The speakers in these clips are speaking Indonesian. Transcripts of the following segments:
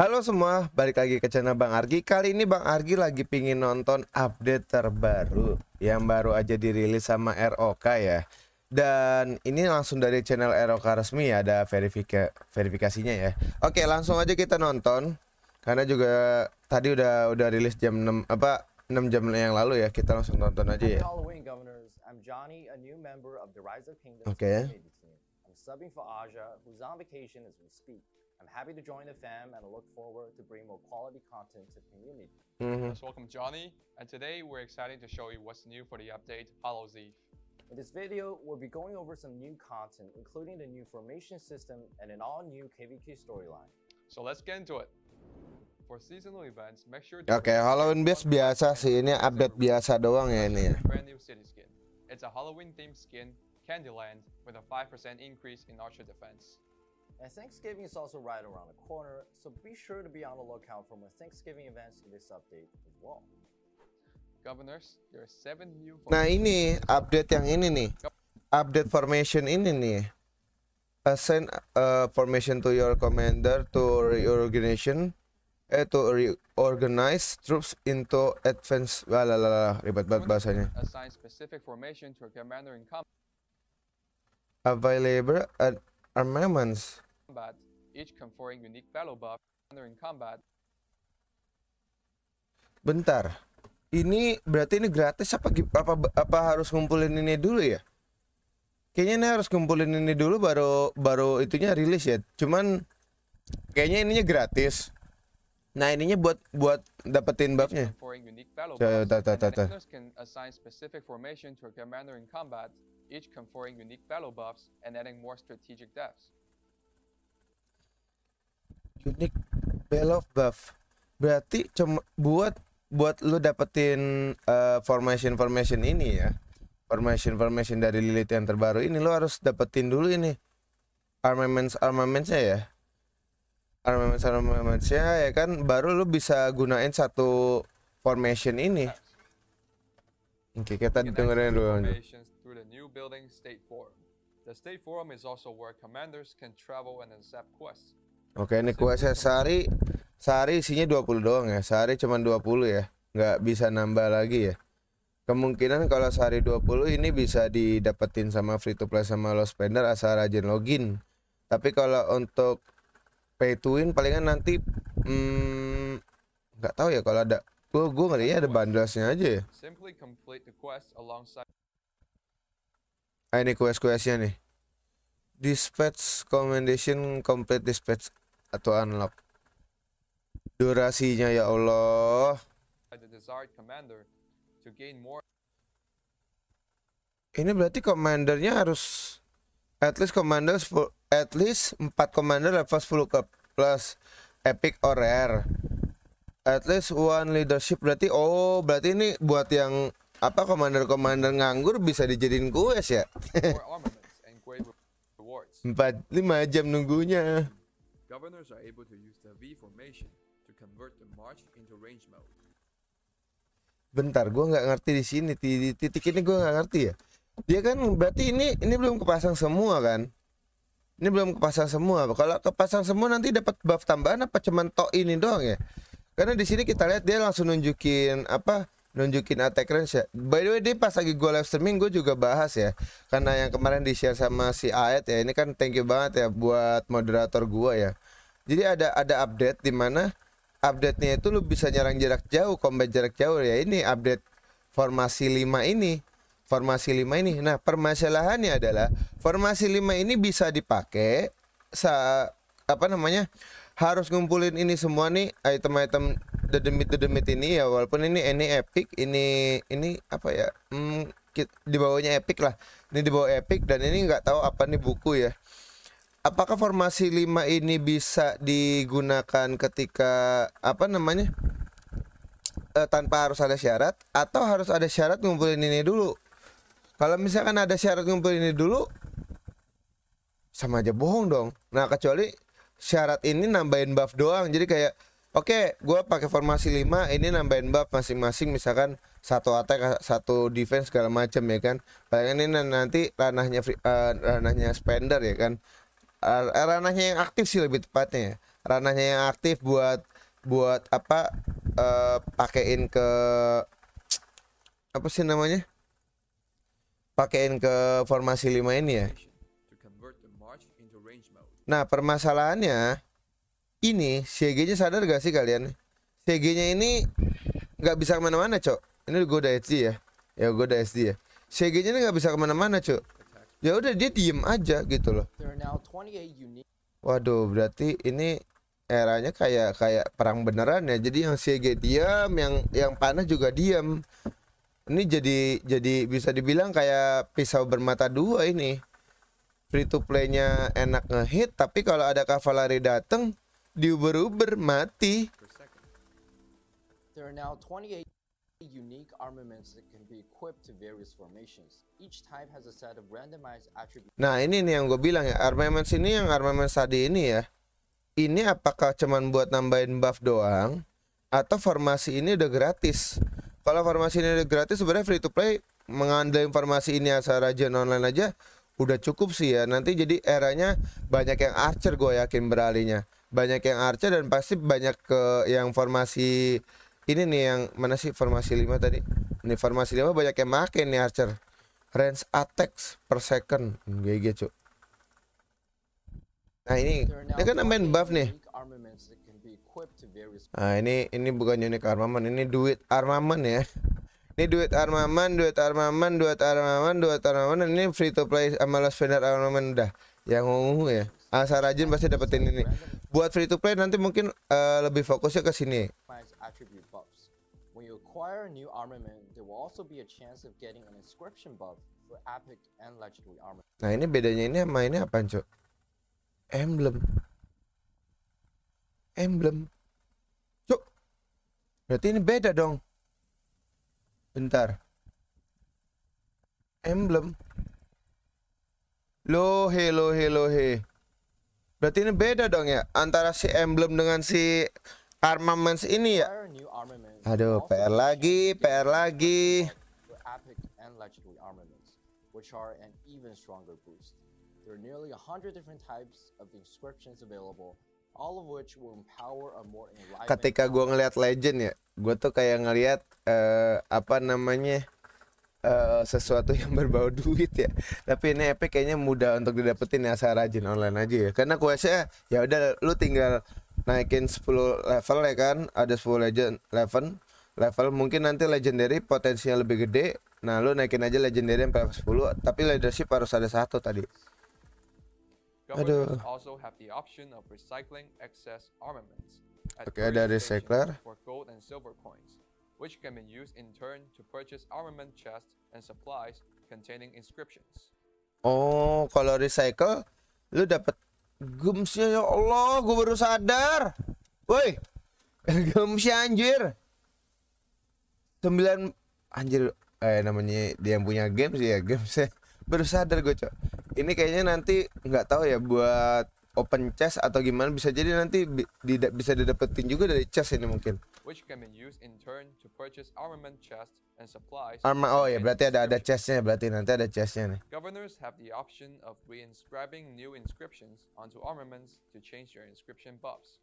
Halo semua, balik lagi ke channel Bang Argi Kali ini Bang Argi lagi pingin nonton update terbaru Yang baru aja dirilis sama ROK ya Dan ini langsung dari channel ROK resmi ya Ada verifika verifikasinya ya Oke langsung aja kita nonton Karena juga tadi udah udah rilis jam 6 apa 6 jam yang lalu ya Kita langsung nonton aja ya Oke okay. I'm happy to join the fam and I look forward to bringing more quality content to the community. Mm -hmm. welcome, Johnny. And today we're excited to show you what's new for the update Hollows Eve. In this video, we'll be going over some new content, including the new formation system and an all-new KVQ storyline. So let's get into it. For seasonal events, make sure to okay, Halloween Beast biasa sih. Ini update biasa doang ya ini. Brand new city skin. It's a Halloween themed skin, Candyland, with a 5% increase in archer defense. And Thanksgiving is also right around the corner, so be sure to be on the lookout for more Thanksgiving events in this update as well. Governors, there are seven new. Nah ini update yang ini nih, update formation ini nih. Uh, send uh, formation to your commander to reorganization, eh to reorganize troops into advance. la. ribet banget bahasanya. Assign specific formation to a commander in command. Available uh, armaments. combat, each conferring unique battle buff during combat. Bentar. Ini berarti ini gratis apa apa apa harus kumpulin ini dulu ya? Kayaknya ini harus kumpulin ini dulu baru baru itunya rilis ya. Cuman kayaknya ininya gratis. Nah ininya buat buat dapetin buffnya. Each conferring unique battle buffs and adding more strategic depths unique Bell of Buff. Berarti cuma buat buat lu dapetin uh, eh, formation formation ini ya. Formation formation dari lilit yang terbaru ini lu harus dapetin dulu ini armaments armamentsnya ya. Armaments armamentsnya ya kan baru lu bisa gunain satu formation ini. Oke, okay, kita dengerin dulu. The state forum is also where commanders can travel and accept quests. Oke, ini kue saya sehari sehari isinya 20 doang ya. Sehari cuma 20 ya. Nggak bisa nambah lagi ya. Kemungkinan kalau sehari 20 ini bisa didapetin sama free to play sama low spender asal rajin login. Tapi kalau untuk pay to win palingan nanti hmm, nggak tahu ya kalau ada gue gue ya ada bandelasnya aja ya. Ah, ini quest questnya nih. Dispatch commendation complete dispatch atau unlock durasinya ya Allah ini berarti komandernya harus at least commander at least 4 commander level 10 ke plus epic or rare at least one leadership berarti oh berarti ini buat yang apa komander-komander nganggur bisa dijadiin quest ya 4 5 jam nunggunya Governors are able to use the V formation to convert the march into range mode. Bentar, gue nggak ngerti di sini. Di titik ini gue nggak ngerti ya. Dia kan berarti ini ini belum kepasang semua kan? Ini belum kepasang semua. Kalau kepasang semua nanti dapat buff tambahan apa cuman tok ini doang ya? Karena di sini kita lihat dia langsung nunjukin apa nunjukin attack range ya. By the way, dia pas lagi gue live streaming gue juga bahas ya. Karena yang kemarin di share sama si Aet ya, ini kan thank you banget ya buat moderator gue ya. Jadi ada ada update di mana update-nya itu lu bisa nyerang jarak jauh, combat jarak jauh ya. Ini update formasi 5 ini. Formasi 5 ini. Nah, permasalahannya adalah formasi 5 ini bisa dipakai sa apa namanya? harus ngumpulin ini semua nih item-item the demit the demit ini ya walaupun ini ini epic ini ini apa ya hmm, di bawahnya epic lah ini di bawah epic dan ini nggak tahu apa nih buku ya apakah formasi 5 ini bisa digunakan ketika apa namanya e, tanpa harus ada syarat atau harus ada syarat ngumpulin ini dulu kalau misalkan ada syarat ngumpulin ini dulu sama aja bohong dong nah kecuali syarat ini nambahin buff doang jadi kayak oke okay, gue pakai formasi 5 ini nambahin buff masing-masing misalkan satu attack satu defense segala macam ya kan bayangin ini nanti ranahnya free, uh, ranahnya spender ya kan uh, ranahnya yang aktif sih lebih tepatnya ranahnya yang aktif buat buat apa uh, pakein ke apa sih namanya pakein ke formasi 5 ini ya Nah, permasalahannya ini CG-nya sadar gak sih kalian? CG-nya ini nggak bisa kemana-mana, cok. Ini gue udah SD ya. Ya gue udah SD ya. CG-nya nggak bisa kemana-mana, cok. Ya udah dia diem aja gitu loh. Waduh, berarti ini eranya kayak kayak perang beneran ya. Jadi yang CG diam, yang yang panah juga diam. Ini jadi jadi bisa dibilang kayak pisau bermata dua ini free to playnya enak ngehit tapi kalau ada Cavalry dateng diuber-uber mati Nah, ini nih yang gue bilang ya, armaments ini yang armaments tadi ini ya. Ini apakah cuman buat nambahin buff doang atau formasi ini udah gratis? Kalau formasi ini udah gratis sebenarnya free to play mengandalkan informasi ini asal rajin online aja udah cukup sih ya nanti jadi eranya banyak yang Archer gue yakin beralihnya banyak yang Archer dan pasti banyak ke yang formasi ini nih yang mana sih formasi 5 tadi ini formasi 5 banyak yang makin nih Archer range attack per second hmm, GG cuk nah ini dia kan main buff nih nah ini ini bukan unique armament ini duit armament ya ini duit armaman duit armaman duit armaman duit armaman ini free to play sama Los Vendor armaman udah yang ungu ya asal ya. ah, rajin pasti dapetin ini buat free to play nanti mungkin uh, lebih fokusnya ke sini acquire new armament, there will also be a chance of getting an inscription buff for epic and legendary Nah, ini bedanya ini sama ini apa, Cok? Emblem. Emblem. Cok. Berarti ini beda dong. Bentar. Emblem. he lo lohe. Berarti ini beda dong ya antara si emblem dengan si armaments ini ya. Aduh, PR lagi, PR lagi. which are an even stronger boost. There are nearly 100 different types of inscriptions available ketika gue ngelihat legend ya gue tuh kayak ngelihat uh, eh, apa namanya uh, sesuatu yang berbau duit ya tapi ini epic kayaknya mudah untuk didapetin ya saya rajin online aja ya karena kuasnya ya udah lu tinggal naikin 10 level ya kan ada 10 legend level level mungkin nanti legendary potensinya lebih gede nah lu naikin aja legendary level 10 tapi leadership harus ada satu tadi Aduh. Oke, okay, ada recycler. which can be used in turn to purchase armament chests and supplies containing inscriptions. Oh, kalau recycle lu dapat gemsnya ya Allah, gue baru sadar. Woi. Gemsnya anjir. 9 anjir eh namanya dia yang punya games ya, games ya. Baru sadar gue, Cok ini kayaknya nanti nggak tahu ya buat open chest atau gimana bisa jadi nanti bi di bisa didapetin juga dari chest ini mungkin. Which can be used in turn to purchase armament chest and supplies. Arma oh ya berarti ada ada chestnya berarti nanti ada chestnya nih. Governors have the option of reinscribing new inscriptions onto armaments to change their inscription buffs.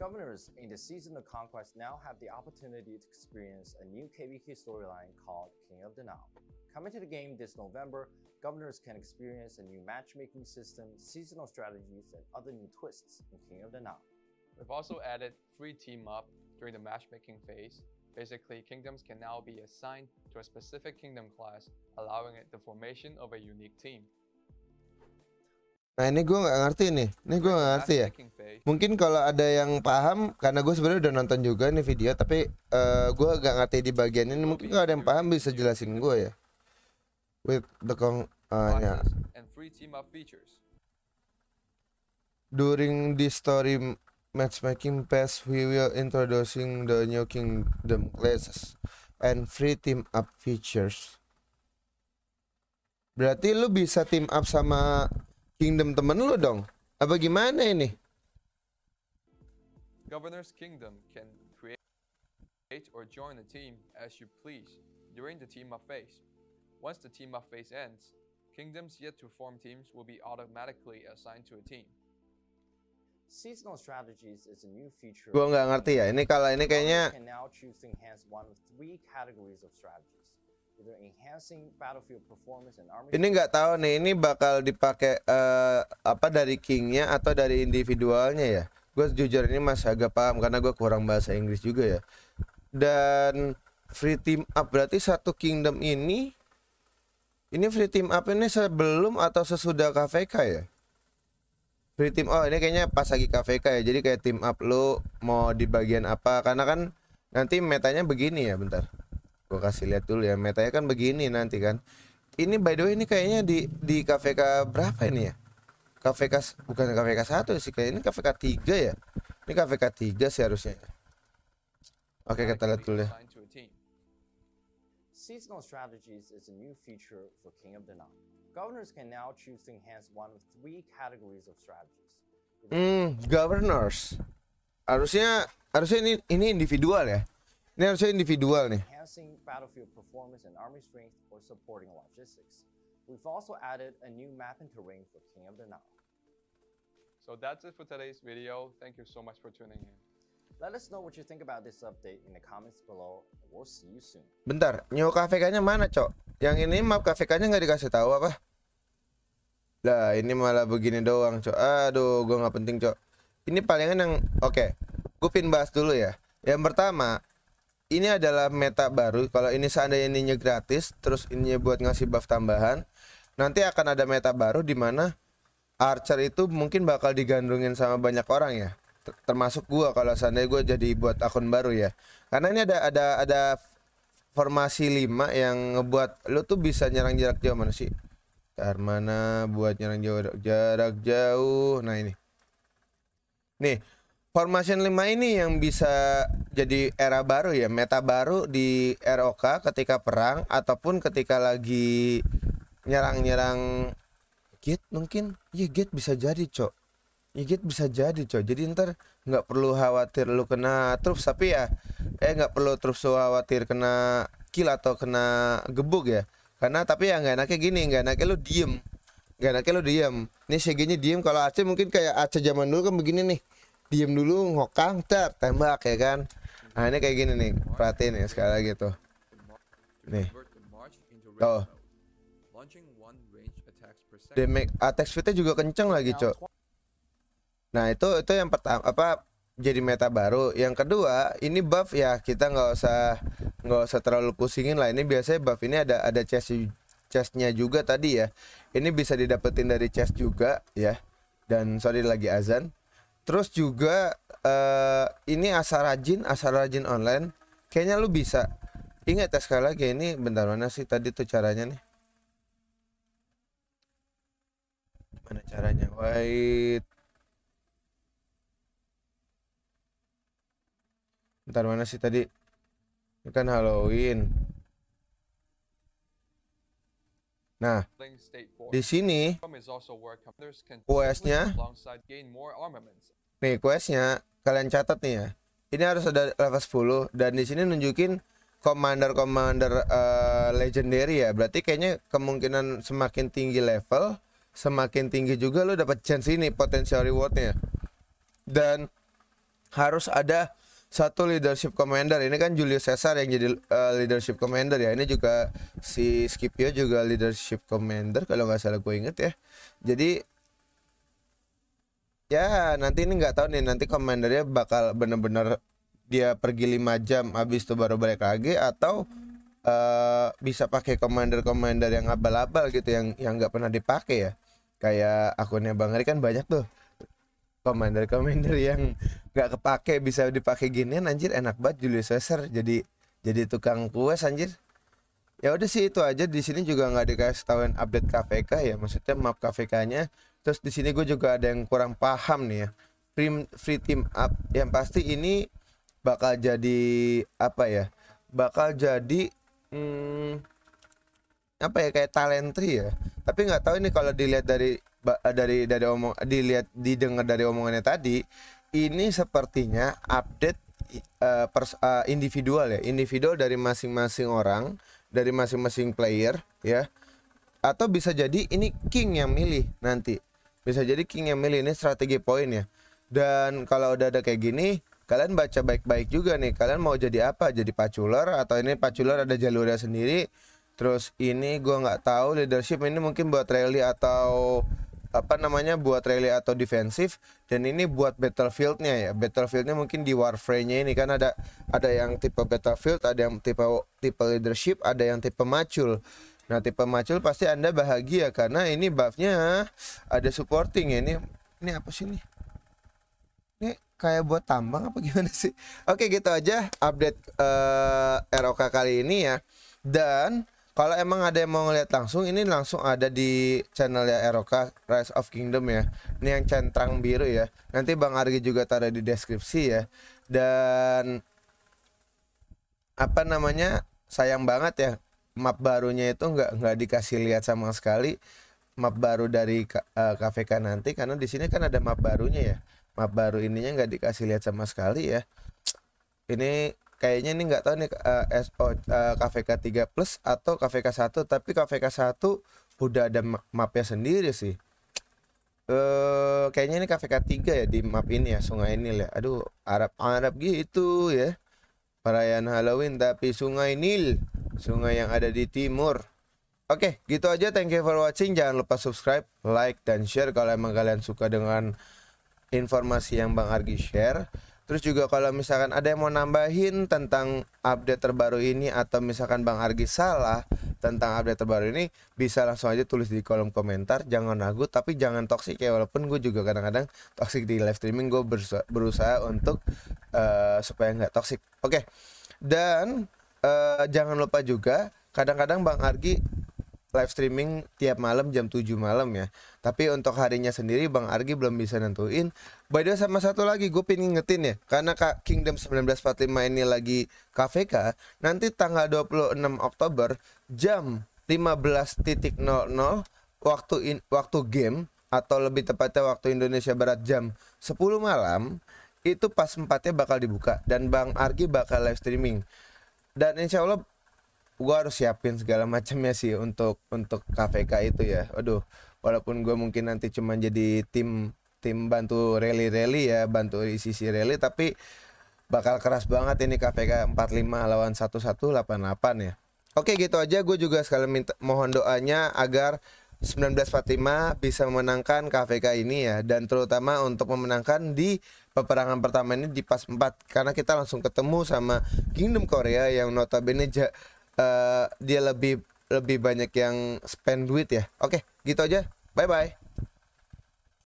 Governors in the Season of Conquest now have the opportunity to experience a new KVQ storyline called King of the Now. Coming to the game this November, governors can experience a new matchmaking system, seasonal strategies, and other new twists in King of the Knot. We've also added free team up during the matchmaking phase. Basically, kingdoms can now be assigned to a specific kingdom class, allowing it the formation of a unique team. Nah ini gue nggak ngerti nih, ini gue nggak ngerti ya. Mungkin kalau ada yang paham, karena gue sebenarnya udah nonton juga nih video, tapi uh, eh, gue nggak ngerti di bagian ini. Mungkin kalau ada yang paham bisa gitu ya. jelasin gue ya with the con uh, ah, yeah. and free team up features. During this story matchmaking pass, we will introducing the new kingdom classes and free team up features. Berarti lu bisa team up sama kingdom temen lu dong? Apa gimana ini? Governor's kingdom can create or join a team as you please during the team up phase. Once the team up phase ends, kingdoms yet to form teams will be automatically assigned to a team. Seasonal strategies is a new feature. Gua nggak ngerti ya. Ini kalau ini kayaknya can now choose to enhance one of three categories of strategies. Either enhancing battlefield performance and army. Ini nggak tahu nih, ini bakal dipakai uh, apa dari kingnya atau dari individualnya ya. Gue jujur ini masih agak paham karena gue kurang bahasa Inggris juga ya. Dan free team up berarti satu kingdom ini ini free team up ini sebelum atau sesudah KVK ya? Free team oh ini kayaknya pas lagi KVK ya. Jadi kayak team up lu mau di bagian apa karena kan nanti metanya begini ya bentar. Gua kasih lihat dulu ya. Metanya kan begini nanti kan. Ini by the way ini kayaknya di di KVK berapa ini ya? KVK bukan KVK 1 sih kayak ini KVK 3 ya. Ini KVK 3 sih harusnya. Oke, kita lihat dulu ya. Seasonal strategies is a new feature for King of the Knot. Governors can now choose to enhance one of three categories of strategies. Hmm, governors. Harusnya harusnya ini ini individual ya. Ini harusnya individual nih. Enhancing battlefield performance and army strength or supporting logistics. We've also added a new map and terrain for King of the Knot. So that's it for today's video. Thank you so much for tuning in. Let us know what you think about this update in the comments below. We'll see you soon. Bentar, new KVK-nya mana, Cok? Yang ini map KVK-nya nggak dikasih tahu apa? Lah, ini malah begini doang, Cok. Aduh, gua nggak penting, Cok. Ini palingan yang oke. Okay. Gue pin bahas dulu ya. Yang pertama, ini adalah meta baru. Kalau ini seandainya ini gratis, terus ini buat ngasih buff tambahan, nanti akan ada meta baru di mana Archer itu mungkin bakal digandrungin sama banyak orang ya termasuk gua kalau seandainya gua jadi buat akun baru ya karena ini ada ada ada formasi lima yang ngebuat lu tuh bisa nyerang jarak jauh mana sih Karmana buat nyerang jauh jarak jauh nah ini nih formasi lima ini yang bisa jadi era baru ya, meta baru di ROK ketika perang ataupun ketika lagi nyerang-nyerang git mungkin. ya git bisa jadi, Cok ya bisa jadi coy jadi ntar nggak perlu khawatir lu kena truf, tapi ya eh nggak perlu terus khawatir kena kill atau kena gebuk ya karena tapi ya nggak enaknya gini nggak enaknya lu diem nggak enaknya lu diem ini segini diem kalau Aceh mungkin kayak Aceh zaman dulu kan begini nih diem dulu ngokang ter tembak ya kan nah ini kayak gini nih perhatiin ya sekali lagi tuh nih tuh damage attack speednya juga kenceng lagi cok Nah itu itu yang pertama apa jadi meta baru. Yang kedua ini buff ya kita nggak usah nggak usah terlalu pusingin lah. Ini biasanya buff ini ada ada chest chestnya juga tadi ya. Ini bisa didapetin dari chest juga ya. Dan sorry lagi azan. Terus juga uh, ini asal rajin asal rajin online. Kayaknya lu bisa. Ingat ya sekali lagi ini bentar mana sih tadi tuh caranya nih. Mana caranya? Wait Bentar mana sih tadi? Ini kan Halloween. Nah, di sini questnya, nih questnya kalian catat nih ya. Ini harus ada level 10 dan di sini nunjukin commander-commander uh, legendary ya. Berarti kayaknya kemungkinan semakin tinggi level, semakin tinggi juga lo dapat chance ini potensial rewardnya. Dan harus ada satu leadership commander ini kan Julius Caesar yang jadi uh, leadership commander ya ini juga si Scipio juga leadership commander kalau nggak salah gue inget ya jadi ya nanti ini nggak tahu nih nanti commandernya bakal bener-bener dia pergi lima jam habis itu baru balik lagi atau uh, bisa pakai commander-commander yang abal-abal gitu yang yang nggak pernah dipakai ya kayak akunnya Bang Ari kan banyak tuh komander-komander yang hmm. nggak kepake bisa dipakai gini, anjir enak banget Julius Caesar jadi jadi tukang kue anjir ya udah sih itu aja di sini juga nggak dikasih tahuin update KVK ya maksudnya map KVK-nya terus di sini gue juga ada yang kurang paham nih ya free free team up yang pasti ini bakal jadi apa ya bakal jadi hmm, apa ya kayak talent tree ya tapi nggak tahu ini kalau dilihat dari dari dari omong dilihat didengar dari omongannya tadi ini sepertinya update uh, pers, uh, individual ya individual dari masing-masing orang dari masing-masing player ya atau bisa jadi ini king yang milih nanti bisa jadi king yang milih ini strategi poin ya dan kalau udah ada kayak gini kalian baca baik-baik juga nih kalian mau jadi apa jadi paculer atau ini paculer ada jalurnya sendiri terus ini gua nggak tahu leadership ini mungkin buat rally atau apa namanya buat rally atau defensif dan ini buat battlefieldnya ya battlefieldnya mungkin di warframe-nya ini kan ada ada yang tipe battlefield ada yang tipe tipe leadership ada yang tipe macul nah tipe macul pasti anda bahagia karena ini buffnya ada supporting ya ini ini apa sih ini ini kayak buat tambang apa gimana sih oke gitu aja update uh, eh, ROK kali ini ya dan kalau emang ada yang mau ngeliat langsung, ini langsung ada di channel ya Eroka Rise of Kingdom ya. Ini yang centang biru ya. Nanti Bang Argi juga taruh di deskripsi ya. Dan apa namanya? Sayang banget ya map barunya itu nggak nggak dikasih lihat sama sekali map baru dari uh, eh, KVK nanti karena di sini kan ada map barunya ya map baru ininya nggak dikasih lihat sama sekali ya ini kayaknya ini nggak tahu nih uh, eh, SO uh, eh, KVK 3 plus atau KVK 1 tapi KVK 1 udah ada mapnya sendiri sih uh, kayaknya ini KVK 3 ya di map ini ya sungai Nil ya aduh Arab Arab gitu ya perayaan Halloween tapi sungai Nil sungai yang ada di timur Oke, okay, gitu aja. Thank you for watching. Jangan lupa subscribe, like, dan share kalau emang kalian suka dengan informasi yang Bang Argi share. Terus juga kalau misalkan ada yang mau nambahin tentang update terbaru ini atau misalkan Bang Argi salah tentang update terbaru ini bisa langsung aja tulis di kolom komentar. Jangan ragu tapi jangan toksik ya walaupun gue juga kadang-kadang toksik di live streaming gue berusaha, berusaha untuk uh, supaya nggak toksik. Oke. Okay. Dan uh, jangan lupa juga kadang-kadang Bang Argi live streaming tiap malam jam 7 malam ya. Tapi untuk harinya sendiri Bang Argi belum bisa nentuin. By the way sama satu lagi gue pengen ngetin ya. Karena Kak Kingdom 1945 ini lagi KVK. Nanti tanggal 26 Oktober jam 15.00 waktu in, waktu game atau lebih tepatnya waktu Indonesia Barat jam 10 malam itu pas empatnya bakal dibuka dan Bang Argi bakal live streaming dan insya Allah gue harus siapin segala macamnya sih untuk untuk KVK itu ya aduh walaupun gue mungkin nanti cuma jadi tim tim bantu rally-rally ya bantu di sisi rally tapi bakal keras banget ini KVK 45 lawan 1188 ya Oke gitu aja gue juga sekali minta mohon doanya agar 1945 bisa memenangkan KVK ini ya dan terutama untuk memenangkan di peperangan pertama ini di pas 4 karena kita langsung ketemu sama Kingdom Korea yang notabene Eh, dia lebih lebih banyak yang spend duit ya. Oke, okay, gitu aja. Bye bye.